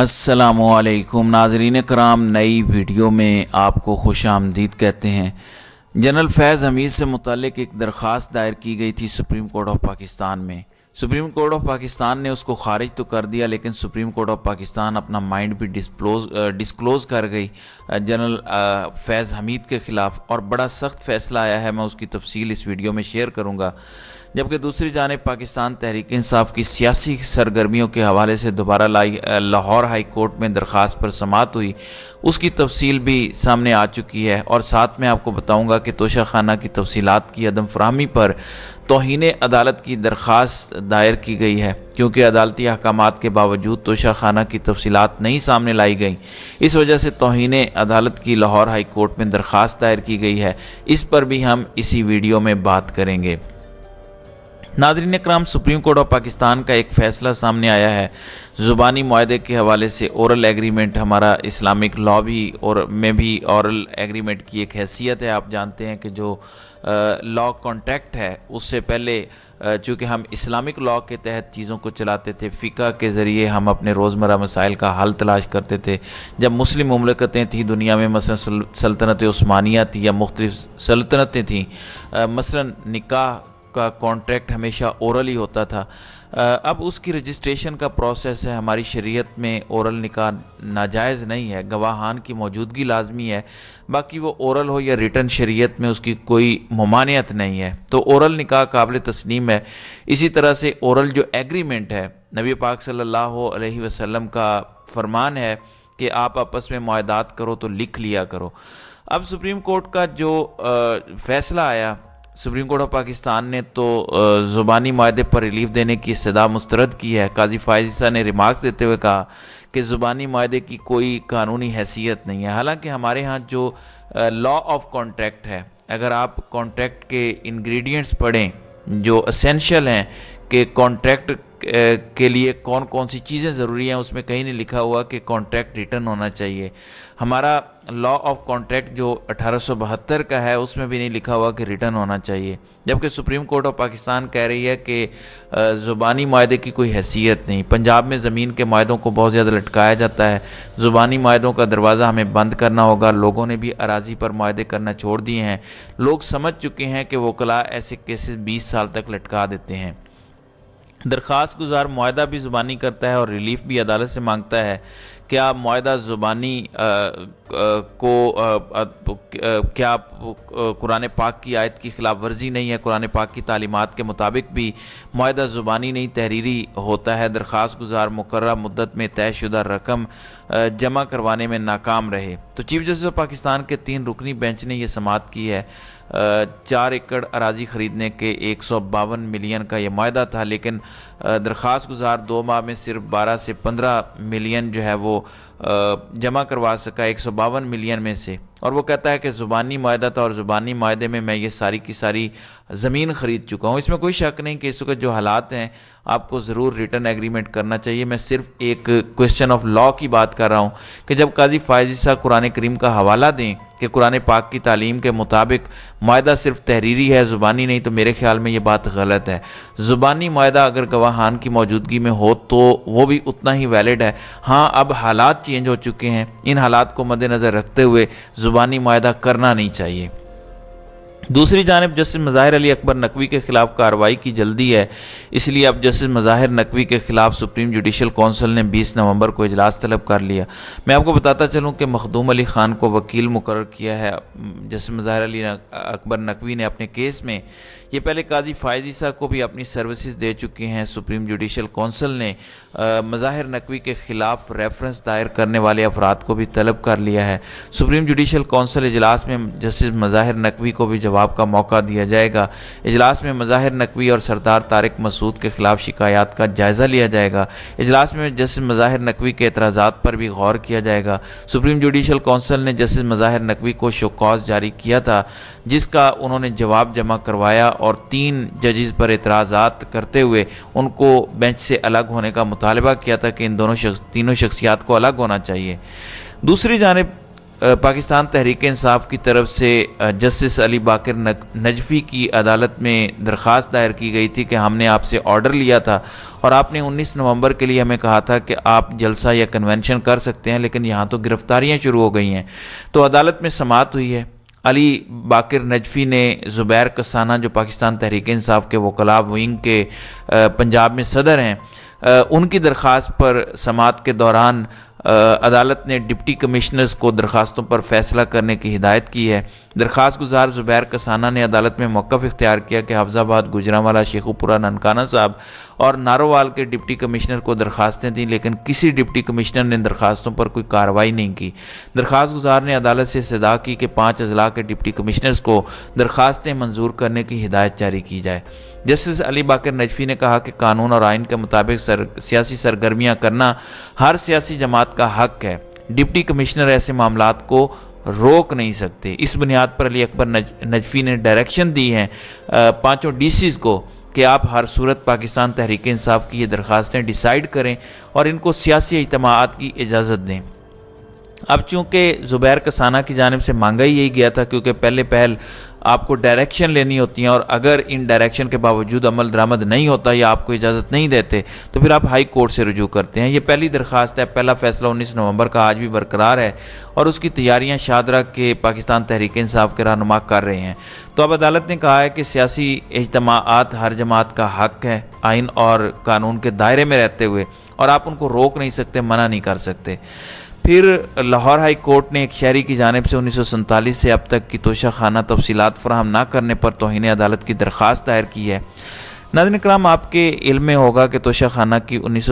असलकुम नाजरीन कराम नई वीडियो में आपको खुश आमदीद कहते हैं जनरल फैज़ हमीद से मुतल एक दरख्वास्त दायर की गई थी सुप्रीम कोर्ट ऑफ पाकिस्तान में सुप्रीम कोर्ट ऑफ पाकिस्तान ने उसको खारिज तो कर दिया लेकिन सुप्रीम कोर्ट ऑफ पाकिस्तान अपना माइंड भी डिस्प्लोज डिस्क्लोज़ कर गई जनरल फैज़ हमीद के ख़िलाफ़ और बड़ा सख्त फ़ैसला आया है मैं उसकी तफसील इस वीडियो में शेयर करूँगा जबकि दूसरी जानब पाकिस्तान तहरीक इंसाफ की सियासी सरगर्मियों के हवाले से दोबारा लाहौर हाई कोर्ट में दरख्वास्त पर समात हुई उसकी तफसील भी सामने आ चुकी है और साथ में आपको बताऊँगा कि तोशा खाना की तफसीत की अदम फ्राहमी पर तोहन अदालत की दरख्वास्त दायर की गई है क्योंकि अदालती अहकाम के बावजूद तोशा खाना की तफसीत नहीं सामने लाई गई इस वजह से तोहन अदालत की लाहौर हाई कोर्ट में दरख्वास्त दायर की गई है इस पर भी हम इसी वीडियो में बात करेंगे नाजरीन कराम सुप्रीम कोर्ट ऑफ पाकिस्तान का एक फैसला सामने आया है ज़ुबानी माहे के हवाले से औरल एग्रीमेंट हमारा इस्लामिक लॉ भी और में भी औरल एग्रीमेंट की एक हैसियत है आप जानते हैं कि जो लॉ कॉन्ट्रैक्ट है उससे पहले चूँकि हम इस्लामिक लॉ के तहत चीज़ों को चलाते थे फ़िका के ज़रिए हम अपने रोज़मर मसाइल का हल तलाश करते थे जब मुस्लिम ममलकतें थीं दुनिया में मसल सल्तनत स्मानिया थी या मुख्त सल्तनतें थीं मसला निका का कॉन्ट्रैक्ट हमेशा औरल ही होता था अब उसकी रजिस्ट्रेशन का प्रोसेस है हमारी शरीयत में औरल निकाह नाजायज़ नहीं है गवाहान की मौजूदगी लाजमी है बाकी वो औरल हो या रिटर्न शरीयत में उसकी कोई ममानियत नहीं है तो औरल निकाह काबिल तस्नीम है इसी तरह से औरल जो एग्रीमेंट है नबी पाक सल्लल्लाहु अलैहि वसल्लम का फरमान है कि आप आपस में माहदात करो तो लिख लिया करो अब सुप्रीम कोर्ट का जो फैसला आया सुप्रीम कोर्ट ऑफ पाकिस्तान ने तो ज़ुबानी माहे पर रिलीफ देने की सदा मुस्तरद की है काजी फायजा ने रिमार्क्स देते हुए कहा कि ज़ुबानी माहे की कोई कानूनी हैसियत नहीं है हालांकि हमारे यहाँ जो लॉ ऑफ कॉन्ट्रैक्ट है अगर आप कॉन्ट्रैक्ट के इंग्रेडिएंट्स पढ़ें जो असेंशियल हैं कि कॉन्ट्रैक्ट के लिए कौन कौन सी चीज़ें ज़रूरी हैं उसमें कहीं नहीं लिखा हुआ कि कॉन्ट्रैक्ट रिटर्न होना चाहिए हमारा लॉ ऑफ कॉन्ट्रैक्ट जो अठारह का है उसमें भी नहीं लिखा हुआ कि रिटर्न होना चाहिए जबकि सुप्रीम कोर्ट ऑफ पाकिस्तान कह रही है कि ज़ुबानी माहे की कोई हैसियत नहीं पंजाब में ज़मीन के माहों को बहुत ज़्यादा लटकाया जाता है ज़ुबानी माहों का दरवाज़ा हमें बंद करना होगा लोगों ने भी अराजी पर माहे करना छोड़ दिए हैं लोग समझ चुके हैं कि वकला ऐसे केसेस बीस साल तक लटका देते हैं दरख्वास्त गुजार माहा भी ज़ुबानी करता है और रिलीफ भी अदालत से मांगता है क्या माहा ज़ुबानी को आ, आ, क्या कुरान पाक की आयत की खिलाफ वर्जी नहीं है कुरान पाक की तालीमत के मुताबिक भी माहा ज़ुबानी नहीं तहरीरी होता है दरख्वास्त गुजार मुकर्रा मुद्दत में तयशुदा रकम जमा करवाने में नाकाम रहे तो चीफ जस्टिस ऑफ पाकिस्तान के तीन रुकनी बेंच ने यह समात की है चार एकड़ अराजी ख़रीदने के एक मिलियन का यह माहा था लेकिन दरख्वास्त गुजार दो माह में सिर्फ बारह से पंद्रह मिलियन जो है वो जमा करवा सका एक मिलियन में से और वो कहता है कि ज़ुबानी माह था और ज़ुबानी माहे में मैं ये सारी की सारी ज़मीन ख़रीद चुका हूँ इसमें कोई शक नहीं कि इस वक्त जो हालात हैं आपको ज़रूर रिटर्न एग्रीमेंट करना चाहिए मैं सिर्फ एक क्वेश्चन ऑफ लॉ की बात कर रहा हूँ कि जब काजी फायजी साहब कुरान करीम का हवाला दें कि कुरान पाक की तालीम के मुताबिक माहा सिर्फ तहरीरी है ज़ुबानी नहीं तो मेरे ख्याल में ये बात गलत है ज़ुबानी माहा अगर गवाहान की मौजूदगी में हो तो वो भी उतना ही वैलिड है हाँ अब हालात चेंज हो चुके हैं इन हालात को मद्दनज़र रखते हुए ज़ुबानी माहा करना नहीं चाहिए दूसरी जानब जस्टिस मज़ाहिर अली अकबर नकवी के ख़िलाफ़ कार्रवाई की जल्दी है इसलिए अब जस्टिस मज़ाहिर नकवी के ख़िलाफ़ सुप्रीम जुडिशल कौंसिल ने 20 नवंबर को इजलास तलब कर लिया मैं आपको बताता चलूँ कि मखदूम अली ख़ान को वकील मुकर किया है जस्टिस मज़ाहिर अली अकबर नकवी ने अपने केस में ये पहले काजी फ़ायजी साहब को भी अपनी सर्विसज दे चुके हैं सुप्रीम जुडिशल कौंसिल ने मज़ाहिर नकवी के ख़िलाफ़ रेफरेंस दायर करने वाले अफराद को भी तलब कर लिया है सुप्रीम जुडिशल कौंसिल इजलास में जस्टिस मज़ाहिर नकवी को भी जवाब जवाब का मौका दिया जाएगा इजलास में मज़ाहिर नकवी और सरदार तारक मसूद के खिलाफ शिकायत का जायज़ा लिया जाएगा इजलास में जस्टिस मज़ाहिर नकवी के एतराज़ा पर भी गौर किया जाएगा सुप्रीम जुडिशल कौंसिल ने जस्टिस मज़ाहिर नकवी को शोकॉज जारी किया था जिसका उन्होंने जवाब जमा करवाया और तीन जजेज़ पर एतराज़ा करते हुए उनको बेंच से अलग होने का मुतालबा किया था कि इन दोनों शख्स तीनों शख्सियात को अलग होना चाहिए दूसरी जानब पाकिस्तान तहरीक इंसाफ की तरफ से जस्टिस अली बाकर नजफ़ी की अदालत में दरख्वास्त दायर की गई थी कि हमने आपसे ऑर्डर लिया था और आपने 19 नवंबर के लिए हमें कहा था कि आप जलसा या कन्वेंशन कर सकते हैं लेकिन यहाँ तो गिरफ़्तारियाँ शुरू हो गई हैं तो अदालत में समात हुई है अली बाकर नजफ़ी ने ज़ुबैर कसाना जो पाकिस्तान तहरीक इंसाफ के वकलाब विंग के पंजाब में सदर हैं उनकी दरख्वास्त पर समात के दौरान अदालत ने डिप्टी कमिश्नर्स को दरखास्तों पर फैसला करने की हिदायत की है दरखास्त गुजार ज़ुबैर कसाना ने अदालत में मौक़ इख्तियार किया कि हफ्जाबाद गुजरावाला शेखुपुरा ननकाना साहब और नारोवाल के डिप्टी कमिश्नर को दरखास्तें दी लेकिन किसी डिप्टी कमिश्नर ने दरखास्तों पर कोई कार्रवाई नहीं की दरखास्त गुजार ने अदालत से सदा की कि पाँच अजला के डिप्टी कमिश्नर्स को दरखास्तें मंजूर करने की हिदायत जारी की जाए जस्टिस अली बाकर नजफी ने कहा कि कानून और आइन के मुताबिक सर, सियासी सरगर्मियाँ करना हर सियासी जमात का हक है डिप्टी कमिश्नर ऐसे मामला को रोक नहीं सकते इस बुनियाद पर अली अकबर नजफी ने डायरेक्शन दी है पांचों डीसीज़ को कि आप हर सूरत पाकिस्तान तहरीक इंसाफ की ये दरख्वास्तें डिसाइड करें और इनको सियासी इजमात की इजाज़त दें अब चूँकि ज़ुबैर कसाना की जानब से मांगा ही यही गया था क्योंकि पहले पहल आपको डायरेक्शन लेनी होती हैं और अगर इन डायरेक्शन के बावजूद अमल दरामद नहीं होता या आपको इजाज़त नहीं देते तो फिर आप हाई कोर्ट से रजू करते हैं ये पहली दरख्वास्त है पहला फैसला उन्नीस नवंबर का आज भी बरकरार है और उसकी तैयारियाँ शादरा के पाकिस्तान तहरीक इंसाफ के रहनुमा कर रहे हैं तो अब अदालत ने कहा है कि सियासी इजतम हर जमात का हक है आइन और कानून के दायरे में रहते हुए और आप उनको रोक नहीं सकते मना नहीं कर सकते फिर लाहौर हाई कोर्ट ने एक शहरी की जानब से उन्नीस से अब तक की तोशा खाना तफसीत फ्राहम ना करने पर तोहन अदालत की दरख्वास्त दायर की है नदिन कराम आपके इल्म में होगा कि तोशा खाना की उन्नीस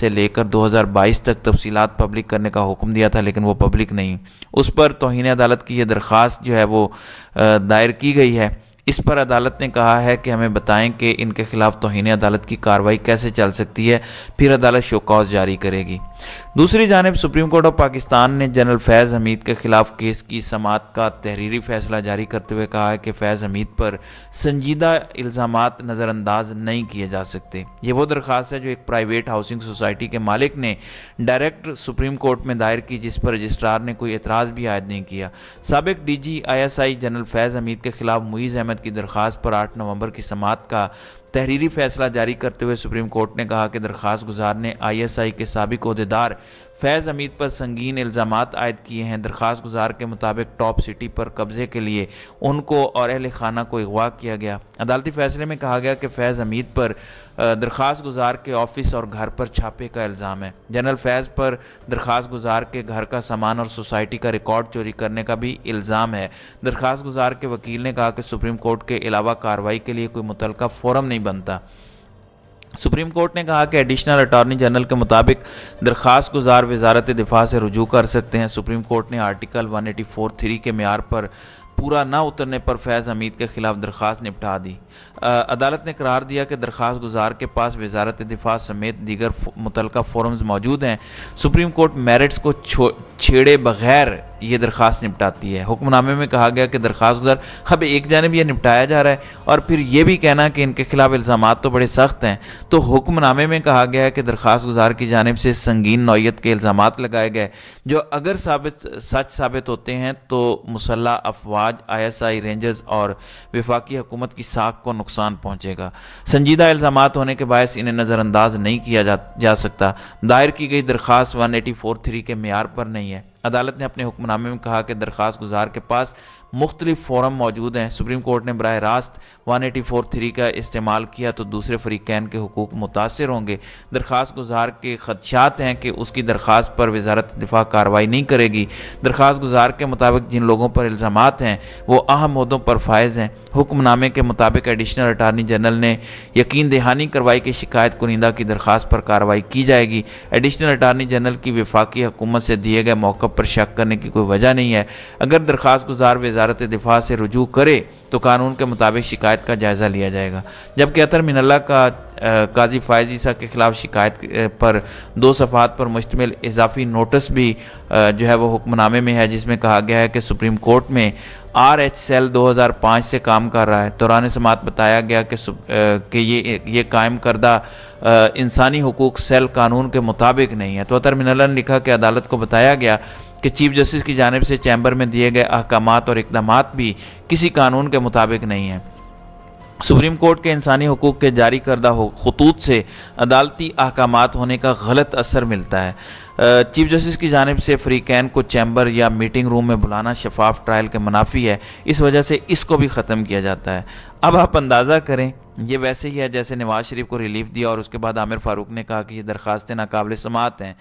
से लेकर 2022 तक तफसीत पब्लिक करने का हुक्म दिया था लेकिन वो पब्लिक नहीं उस पर तोहन अदालत की यह दरख्वास्त जो है वो दायर की गई है इस पर अदालत ने कहा है कि हमें बताएं कि इनके खिलाफ तोहन अदालत की कार्रवाई कैसे चल सकती है फिर अदालत शोकॉज जारी करेगी दूसरी जानब सुप्रीम कोर्ट ऑफ पाकिस्तान ने जनरल फैज़ हमीद के खिलाफ केस की समात का तहरीरी फैसला जारी करते हुए कहा है कि फैज़ हमीद पर संजीदा इल्ज़ाम नज़रअंदाज नहीं किए जा सकते ये वो दरख्वास्त है जो एक प्राइवेट हाउसिंग सोसाइटी के मालिक ने डायरेक्ट सुप्रीम कोर्ट में दायर की जिस पर रजिस्ट्रार ने कोई एतराज़ भी आयद नहीं किया सबक D G I S I general Faiz Hamid के खिलाफ मुईज़ अहमद की दरख्वास्त पर आठ नवंबर की समात का तहरीरी फैसला जारी करते हुए सुप्रीम कोर्ट ने कहा कि दरख्वास्त गुजार ने आईएसआई के सबक अहदेदार फैज़ हमीद पर संगीन इल्ज़ाम आयद किए हैं दरख्वास्त गुजार के मुताबिक टॉप सिटी पर कब्ज़े के लिए उनको और अहल खाना को अगवा किया गया अदालती फैसले में कहा गया कि फैज़ हमीद पर दरख्वास्त गुजार के ऑफिस और घर पर छापे का इल्ज़ाम है जनरल फैज़ पर दरख्वास्त गुजार के घर का सामान और सोसाइटी का रिकॉर्ड चोरी करने का भी इल्ज़ाम है दरख्वास्त गुजार के वकील ने कहा कि सुप्रीम कोर्ट के अलावा कार्रवाई के लिए कोई मुतल फोरम नहीं बनता सुप्रीम कोर्ट ने कहा कि एडिशनल अटॉर्नी जनरल के मुताबिक दरख्वास्त गुजार वजारत दिफा से रजू कर सकते हैं सुप्रीम कोर्ट ने आर्टिकल एटी फोर थ्री के मैार पर पूरा ना उतरने पर फैज़ हमीद के खिलाफ दरख्वास्त निपटा दी आ, अदालत ने करार दिया कि दरख्वास्त गुजार के पास वजारत दिफा समेत दीगर मुतल फोरम्स मौजूद हैं सुप्रीम कोर्ट मेरिट्स को छेड़े बगैर ये दरख्वास्त निपटाती है हुक्मनामे में कहा गया कि दरख्वास्त गुजार अब एक जानब यह निपटाया जा रहा है और फिर यह भी कहना कि इनके खिलाफ इल्ज़ाम तो बड़े सख्त हैं तो हुक्मनामे में कहा गया है कि दरख्वास्त गुजार की जानब से संगीन नौीयत के इल्ज़ाम लगाए गए जो अगर साबित सच साबित होते हैं तो मुसल्ह अफवाज आई एस आई रेंजर्स और विफाकी हुकूमत की साख को नुकसान पहुँचेगा संजीदा इल्ज़ाम होने के बायस इन्हें नज़रअंदाज नहीं किया जा, जा सकता दायर की गई दरख्वास्त वन एटी फोर थ्री के मैार पर नहीं है अदालत ने अपने हुक्मनामे में कहा कि दरख्वास्त गुजार के पास मुख्तलिफ फोरम मौजूद हैं सुप्रीम कोर्ट ने बरह रास्त वन एटी फोर थ्री का इस्तेमाल किया तो दूसरे फरीकैन के हकूक मुतासर होंगे दरख्वास्त गुजार के खदशात हैं कि उसकी दरख्वास्त पर वजारत दिफा कार्रवाई नहीं करेगी दरख्वास्त गुजार के मुताबिक जिन लोगों पर इल्ज़ाम हैं वो अहम उहदों पर फायज़ हैं हुक्मनामे के मुताबिक एडिशनल अटारनी जनरल ने यकीन दहानी कार्रवाई की शिकायत कुनिंदा की दरख्वास्त पर कार्रवाई की जाएगी एडिशनल अटारनी जनरल की वफाकी हकूमत से दिए गए मौक़ पर शक करने की कोई वजह नहीं है अगर दरख्वास्त गुजार वजार वजारत दिफा से रजू करे तो कानून के मुताबिक शिकायत का जायज़ा लिया जाएगा जबकि अतर मिनल्ला का काजी फ़ायज़ ईसा के ख़िलाफ़ शिकायत पर दो सफ़ात पर मुश्तमिल इजाफी नोटिस भी जो है वह हुक्मनामे में है जिसमें कहा गया है कि सुप्रीम कोर्ट में आर एच सेल दो हज़ार पाँच से काम कर रहा है दौरान समात बताया गया कि कि ये ये कायम करदा इंसानी हकूक़ सेल कानून के मुताबिक नहीं है तो अतर मिनला ने लिखा कि अदालत को बताया गया कि चीफ जस्टिस की जानब से चैम्बर में दिए गए अहकाम और इकदाम भी किसी कानून के मुताबिक नहीं हैं सुप्रीम कोर्ट के इंसानी हकूक़ के जारी करदा खतूत से अदालती अहकाम होने का गलत असर मिलता है चीफ जस्टिस की जानब से फ्री कैन को चैम्बर या मीटिंग रूम में बुलाना शफाफ ट्रायल के मुनाफी है इस वजह से इसको भी ख़त्म किया जाता है अब आप अंदाज़ा करें ये वैसे ही है जैसे नवाज़ शरीफ को रिलीफ दिया और उसके बाद आमिर फ़ारूक ने कहा कि ये दरख्वास्तें नाकबिल समात हैं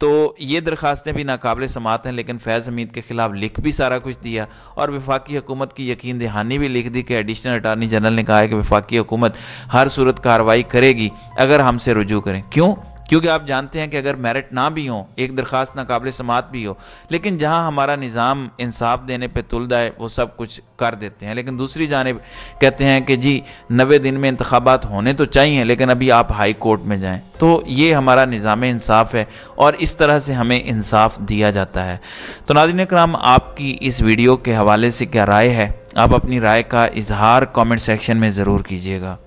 तो ये दरख्वास्तें भी नाकबिल समात हैं लेकिन फैज़ हमीद के ख़िलाफ़ लिख भी सारा कुछ दिया और वफाकी हुकूमत की यकीन दहानी भी लिख दी कि एडिशनल अटारनी जनरल ने कहा है कि वफाकी हुकूमत हर सूरत कार्रवाई करेगी अगर हमसे रुजू करें क्यों क्योंकि आप जानते हैं कि अगर मेरिट ना भी हो एक दरख्वास्त नाकबिल समात भी हो लेकिन जहाँ हमारा निज़ाम इंसाफ देने पर तुलदा है वो सब कुछ कर देते हैं लेकिन दूसरी जानब कहते हैं कि जी नबे दिन में इंतबात होने तो चाहिए लेकिन अभी आप हाई कोर्ट में जाएँ तो ये हमारा निज़ाम इंसाफ है और इस तरह से हमें इंसाफ दिया जाता है तो नादिन कराम आपकी इस वीडियो के हवाले से क्या राय है आप अपनी राय का इजहार कॉमेंट सेक्शन में ज़रूर कीजिएगा